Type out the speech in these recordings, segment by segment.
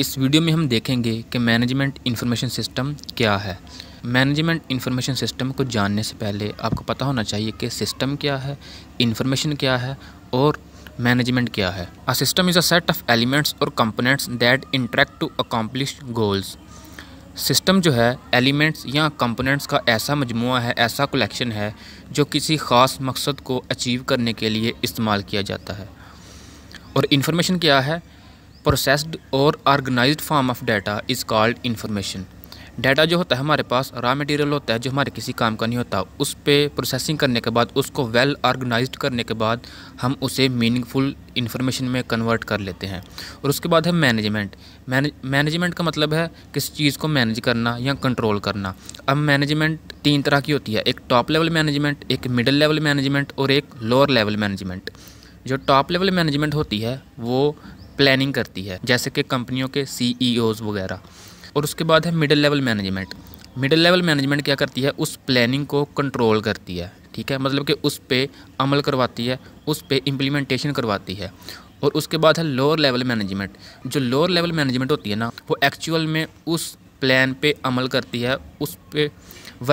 इस वीडियो में हम देखेंगे कि मैनेजमेंट इन्फॉर्मेशन सिस्टम क्या है मैनेजमेंट इन्फॉर्मेशन सिस्टम को जानने से पहले आपको पता होना चाहिए कि सिस्टम क्या है इन्फॉर्मेशन क्या है और मैनेजमेंट क्या है a system is a set of elements और components that interact to accomplish goals system जो है एलिमेंट्स या कंपोनेंट्स का ऐसा मजमु है ऐसा कलेक्शन है जो किसी ख़ास मकसद को अचीव करने के लिए इस्तेमाल किया जाता है और इन्फॉर्मेशन क्या है प्रोसेस्ड और organise form of data is called information data जो होता है हमारे पास रॉ मटेरियल होता है जो हमारे किसी काम का नहीं होता उस पर प्रोसेसिंग करने के बाद उसको वेल ऑर्गेनाइज करने के बाद हम उसे मीनिंगफुल इन्फॉर्मेशन में कन्वर्ट कर लेते हैं और उसके बाद है मैनेजमेंट मैनेजमेंट का मतलब है किसी चीज़ को मैनेज करना या कंट्रोल करना अब मैनेजमेंट तीन तरह की होती है एक टॉप लेवल मैनेजमेंट एक मिडल लेवल मैनेजमेंट और एक लोअर लेवल मैनेजमेंट जो टॉप लेवल मैनेजमेंट होती है वो प्लानिंग करती है जैसे कि कंपनियों के सी e वगैरह और उसके बाद है middle level management middle level management क्या करती है उस प्लानिंग को कंट्रोल करती है ठीक है मतलब कि उस पर अमल करवाती है उस पर इम्प्लीमेंटेशन करवाती है और उसके बाद है लोअर लेवल मैनेजमेंट जो लोअर लेवल मैनेजमेंट होती है ना वो एक्चुअल में उस प्लान पे अमल करती है उस पर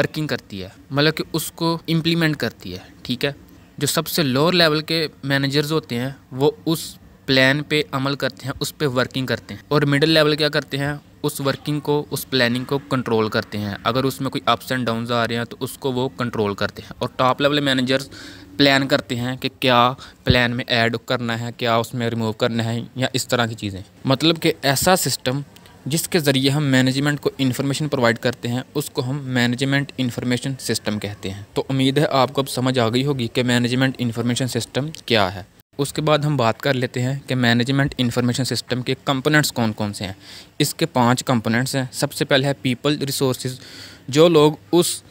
वर्किंग करती है मतलब कि उसको इम्प्लीमेंट करती है ठीक है जो सबसे लोअर लेवल के मैनेजर्स होते हैं वो उस प्लान पे अमल करते हैं उस पर वर्किंग करते हैं और मिडिल लेवल क्या करते हैं उस वर्किंग को उस प्लानिंग को कंट्रोल करते हैं अगर उसमें कोई अप्स एंड डाउन आ रहे हैं तो उसको वो कंट्रोल करते हैं और टॉप लेवल मैनेजर्स प्लान करते हैं कि क्या प्लान में ऐड करना है क्या उसमें रिमूव करना है या इस तरह की चीज़ें मतलब कि ऐसा सिस्टम जिसके ज़रिए हम मैनेजमेंट को इन्फॉर्मेशन प्रोवाइड करते हैं उसको हम मैनेजमेंट इन्फॉर्मेशन सिस्टम कहते हैं तो उम्मीद है आपको अब समझ आ गई होगी कि मैनेजमेंट इन्फॉर्मेशन सिस्टम क्या है उसके बाद हम बात कर लेते हैं कि मैनेजमेंट इंफॉर्मेशन सिस्टम के कंपोनेंट्स कौन कौन से हैं इसके पांच कंपोनेंट्स हैं सबसे पहले है पीपल रिसोर्स जो लोग उस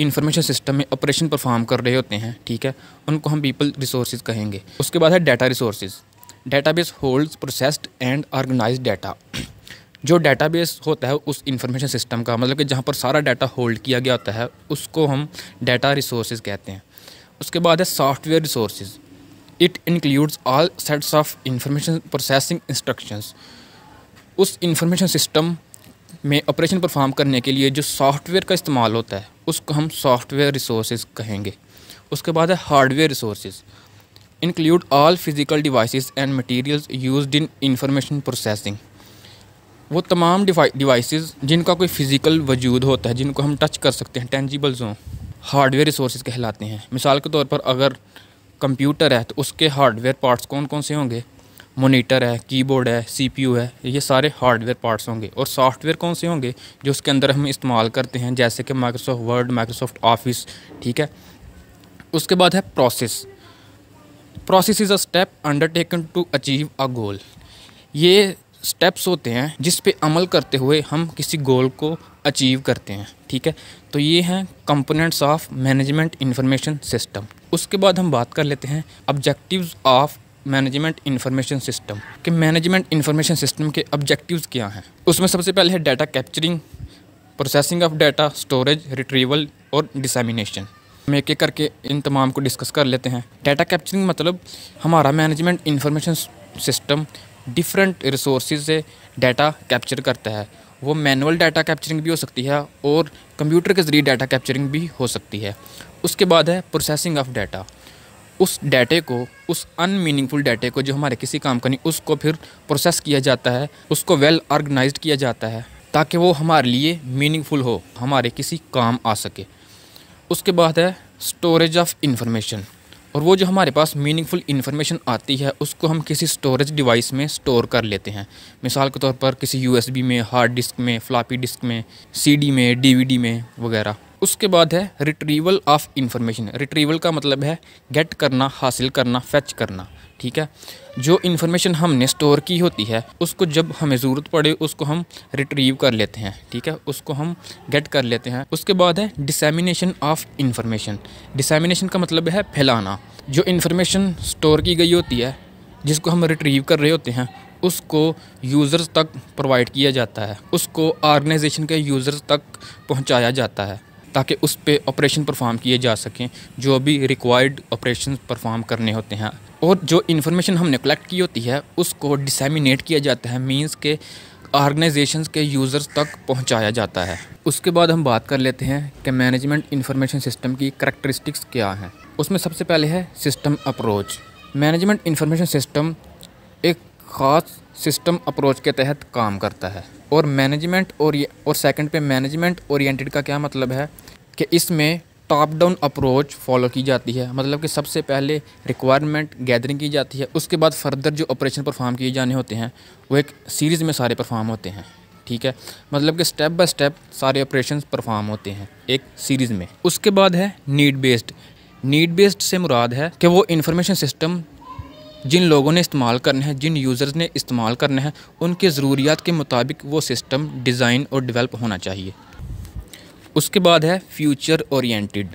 इंफॉर्मेशन सिस्टम में ऑपरेशन परफॉर्म कर रहे होते हैं ठीक है उनको हम पीपल रिसोर्स कहेंगे उसके बाद है data resource base holds processed and organise data जो डेटाबेस होता है उस इंफॉर्मेशन सिस्टम का मतलब कि जहाँ पर सारा डाटा होल्ड किया गया होता है उसको हम डाटा रिसोर्स कहते हैं उसके बाद है software resource it includes all sets of information processing instructions उस इंफॉर्मेशन सिस्टम में ऑपरेशन परफॉर्म करने के लिए जो सॉफ्टवेयर का इस्तेमाल होता है उसको हम सॉफ्टवेयर रिसोर्स कहेंगे उसके बाद है hardware resource include all physical devices and materials used in information processing वो तमाम डिवाइसेस जिनका कोई फ़िज़िकल वजूद होता है जिनको हम टच कर सकते हैं टेंजिबल्स हों हार्डवेयर रिसोर्स कहलाते हैं मिसाल के तौर पर अगर कंप्यूटर है तो उसके हार्डवेयर पार्ट्स कौन कौन से होंगे मोनीटर है कीबोर्ड है सीपीयू है ये सारे हार्डवेयर पार्ट्स होंगे और सॉफ्टवेयर कौन से होंगे जो उसके अंदर हम इस्तेमाल करते हैं जैसे कि माइक्रोसॉफ्ट वर्ड माइक्रोसॉफ्ट ऑफिस ठीक है उसके बाद है process process is a step undertaken to achieve a goal ये स्टेप्स होते हैं जिस पे अमल करते हुए हम किसी गोल को अचीव करते हैं ठीक है तो ये हैं components of management information system उसके बाद हम बात कर लेते हैं objectives of management information system कि मैनेजमेंट इंफॉर्मेशन सिस्टम के ऑब्जेक्टिव्स क्या हैं उसमें सबसे पहले है data capturing processing of data storage retrieval और डिसमिनेशन हम एक एक करके इन तमाम को डिस्कस कर लेते हैं डाटा कैप्चरिंग मतलब हमारा management information system different resource से डाटा कैप्चर करता है वो मैनुअल डाटा कैप्चरिंग भी हो सकती है और कंप्यूटर के ज़रिए डाटा कैप्चरिंग भी हो सकती है उसके बाद है प्रोसेसिंग ऑफ डाटा उस डाटे को उस अनमीनिंगफुल डाटे को जो हमारे किसी काम का नहीं उसको फिर प्रोसेस किया जाता है उसको वेल well ऑर्गेनाइज किया जाता है ताकि वो हमारे लिए मीनिंगफुल हो हमारे किसी काम आ सके उसके बाद है स्टोरेज ऑफ इंफॉर्मेशन और वो जो हमारे पास मीनिंगफुल इन्फॉर्मेशन आती है उसको हम किसी स्टोरेज डिवाइस में स्टोर कर लेते हैं मिसाल के तौर पर किसी यूएसबी में हार्ड डिस्क में फ्लापी डिस्क में सीडी में डीवीडी में वगैरह उसके बाद है रिट्रीवल ऑफ इन्फॉर्मेशन रिट्रीवल का मतलब है गेट करना हासिल करना फैच करना ठीक है जो इन्फॉर्मेशन हमने स्टोर की होती है उसको जब हमें ज़रूरत पड़े उसको हम रिट्रीव कर लेते हैं ठीक है उसको हम गेट कर लेते हैं उसके बाद है डिसेमिनेशन ऑफ इन्फॉर्मेशन डिसेमिनेशन का मतलब है फैलाना जो इन्फॉर्मेशन स्टोर की गई होती है जिसको हम रिट्रीव कर रहे होते हैं उसको यूज़र्स तक प्रोवाइड किया जाता है उसको ऑर्गेनाइजेशन के यूज़र्स तक पहुंचाया जाता है ताकि उस पर ऑपरेशन परफॉर्म किए जा सकें जो भी रिक्वायर्ड ऑपरेशन परफॉर्म करने होते हैं और जो इन्फॉर्मेशन हमने कलेक्ट की होती है उसको डिसेमिनेट किया जाता है मींस के ऑर्गेनाइजेशन के यूज़र्स तक पहुंचाया जाता है उसके बाद हम बात कर लेते हैं कि मैनेजमेंट इन्फॉर्मेशन सिस्टम की करेक्टरिस्टिक्स क्या हैं उसमें सबसे पहले है system approach management information system एक ख़ास सिस्टम अप्रोच के तहत काम करता है और मैनेजमेंट और और सेकंड पे मैनेजमेंट ओरिएंटेड का क्या मतलब है कि इसमें टॉप डाउन अप्रोच फॉलो की जाती है मतलब कि सबसे पहले रिक्वायरमेंट गैदरिंग की जाती है उसके बाद फर्दर जो ऑपरेशन परफॉर्म किए जाने होते हैं वो एक सीरीज़ में सारे परफॉर्म होते हैं ठीक है मतलब कि स्टेप बाय स्टेप सारे ऑपरेशन परफॉर्म होते हैं एक सीरीज़ में उसके बाद है नीड बेस्ड नीड बेस्ड से मुराद है कि वो इन्फॉर्मेशन सिस्टम जिन लोगों ने इस्तेमाल करना है जिन यूज़र्स ने इस्तेमाल करना है उनके ज़रूरियात के मुताबिक वो सिस्टम डिज़ाइन और डेवलप होना चाहिए उसके बाद है फ्यूचर ओरिएंटेड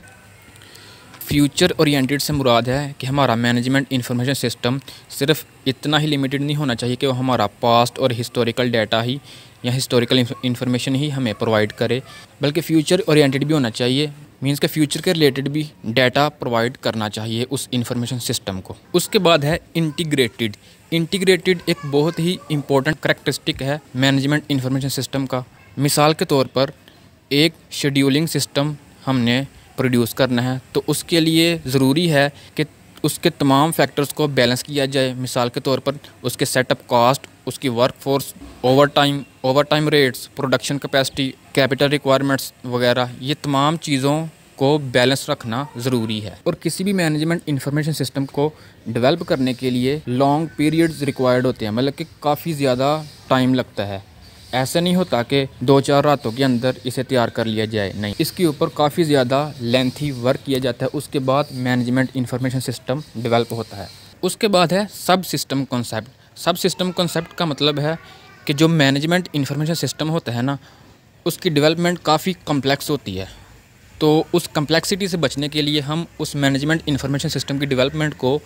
फ्यूचर ओरिएंटेड से मुराद है कि हमारा मैनेजमेंट इन्फॉर्मेशन सिस्टम सिर्फ इतना ही लिमिटेड नहीं होना चाहिए कि वो हमारा पास्ट और हिस्टोरिकल डाटा ही या हिस्टोरिकल इन्फॉर्मेशन ही हमें प्रोवाइड करे बल्कि फ्यूचर ओरिएंटेड भी होना चाहिए मींस के फ्यूचर के रिलेटेड भी डाटा प्रोवाइड करना चाहिए उस इन्फॉर्मेशन सिस्टम को उसके बाद है इंटीग्रेटेड इंटीग्रेटेड एक बहुत ही इंपॉर्टेंट करेक्टरिस्टिक है मैनेजमेंट इन्फॉर्मेशन सिस्टम का मिसाल के तौर पर एक शेड्यूलिंग सिस्टम हमने प्रोड्यूस करना है तो उसके लिए ज़रूरी है कि उसके तमाम फैक्टर्स को बैलेंस किया जाए मिसाल के तौर पर उसके सेटअप कॉस्ट उसकी workforce overtime overtime rates production capacity capital requirements वगैरह ये तमाम चीज़ों को बैलेंस रखना ज़रूरी है और किसी भी मैनेजमेंट इन्फॉर्मेशन सिस्टम को डेवलप करने के लिए लॉन्ग पीरियड्स रिक्वायर्ड होते हैं मतलब कि काफ़ी ज़्यादा टाइम लगता है ऐसा नहीं होता कि दो चार रातों के अंदर इसे तैयार कर लिया जाए नहीं इसके ऊपर काफ़ी ज़्यादा लेंथी वर्क किया जाता है उसके बाद मैनेजमेंट इन्फॉर्मेशन सिस्टम डेवलप होता है उसके बाद है subsystem concept subsystem concept का मतलब है कि जो मैनेजमेंट इन्फॉर्मेशन सिस्टम होता है ना उसकी डेवलपमेंट काफ़ी कम्प्लेक्स होती है तो उस कम्प्लेक्सिटी से बचने के लिए हम उस मैनेजमेंट इन्फॉर्मेशन सिस्टम की डेवलपमेंट को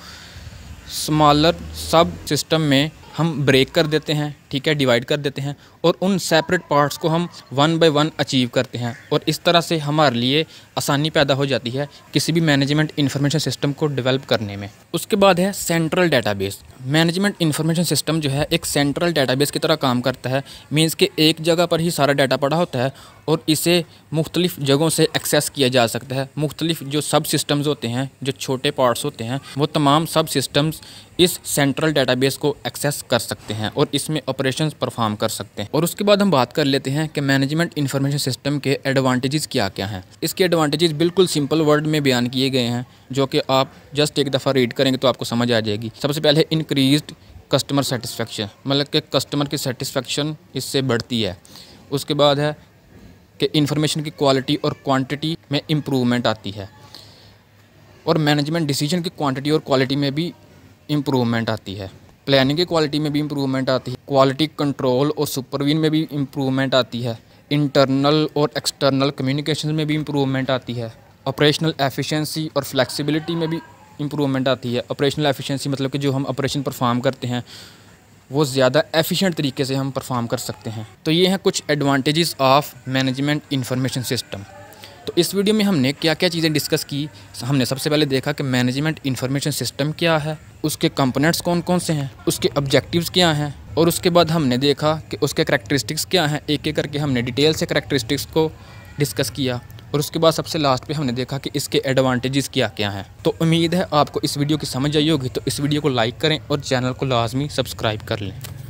स्मॉलर सब सिस्टम में हम ब्रेक कर देते हैं ठीक है डिवाइड कर देते हैं और उन सेपरेट पार्ट्स को हम वन बाय वन अचीव करते हैं और इस तरह से हमारे लिए आसानी पैदा हो जाती है किसी भी मैनेजमेंट इन्फॉर्मेशन सिस्टम को डेवलप करने में उसके बाद है central database management information system जो है एक सेंट्रल डेटाबेस की तरह काम करता है मीन्स कि एक जगह पर ही सारा डाटा पड़ा होता है और इसे मुख्तलिफ़ जगहों से एक्सेस किया जा सकता है मुख्तलिफ जो सब सिस्टम्स होते हैं जो छोटे पार्ट्स होते हैं वो तमाम सब सिस्टम्स इस सेंट्रल डेटाबेस को एक्सेस कर सकते हैं और इसमें ऑपरेट ऑपरेशन परफॉर्म कर सकते हैं और उसके बाद हम बात कर लेते हैं कि मैनेजमेंट इन्फॉर्मेशन सिस्टम के एडवांटेजेस क्या क्या हैं इसके एडवांटेजेस बिल्कुल सिंपल वर्ड में बयान किए गए हैं जो कि आप जस्ट एक दफ़ा रीड करेंगे तो आपको समझ आ जाएगी सबसे पहले इंक्रीज कस्टमर सेटिस्फेक्शन मतलब कि कस्टमर की सेटिस्फेक्शन इससे बढ़ती है उसके बाद है कि इन्फॉर्मेशन की क्वालिटी और क्वान्टिटी में इम्प्रूवमेंट आती है और मैनेजमेंट डिसीजन की क्वान्टिटी और क्वालिटी में भी इम्प्रूवमेंट आती है प्लानिंग की क्वालिटी में भी इम्प्रूवमेंट आती है क्वालिटी कंट्रोल और सुपरविन में भी इम्प्रूवमेंट आती है इंटरनल और एक्सटर्नल कम्युनिकेशन में भी इम्प्रूवमेंट आती है ऑपरेशनल एफिशिएंसी और फ्लेक्सिबिलिटी में भी इम्प्रूवमेंट आती है ऑपरेशनल एफिशिएंसी मतलब कि जो हम ऑपरेशन परफॉर्म करते हैं वो ज़्यादा एफिशिएंट तरीके से हम परफॉर्म कर सकते हैं तो ये हैं कुछ advantages of management information system तो इस वीडियो में हमने क्या क्या चीज़ें डिस्कस की हमने सबसे पहले देखा कि मैनेजमेंट इन्फॉर्मेशन सिस्टम क्या है उसके कंपोनेंट्स कौन कौन से हैं उसके ऑब्जेक्टिव्स क्या हैं और उसके बाद हमने देखा कि उसके करेक्टरिस्टिक्स क्या हैं एक एक करके हमने डिटेल से करेक्टरिस्टिक्स को डिस्कस किया और उसके बाद सबसे लास्ट पे हमने देखा कि इसके एडवांटेजेस क्या क्या हैं तो उम्मीद है आपको इस वीडियो की समझ आई होगी तो इस वीडियो को लाइक करें और चैनल को लाजमी सब्सक्राइब कर लें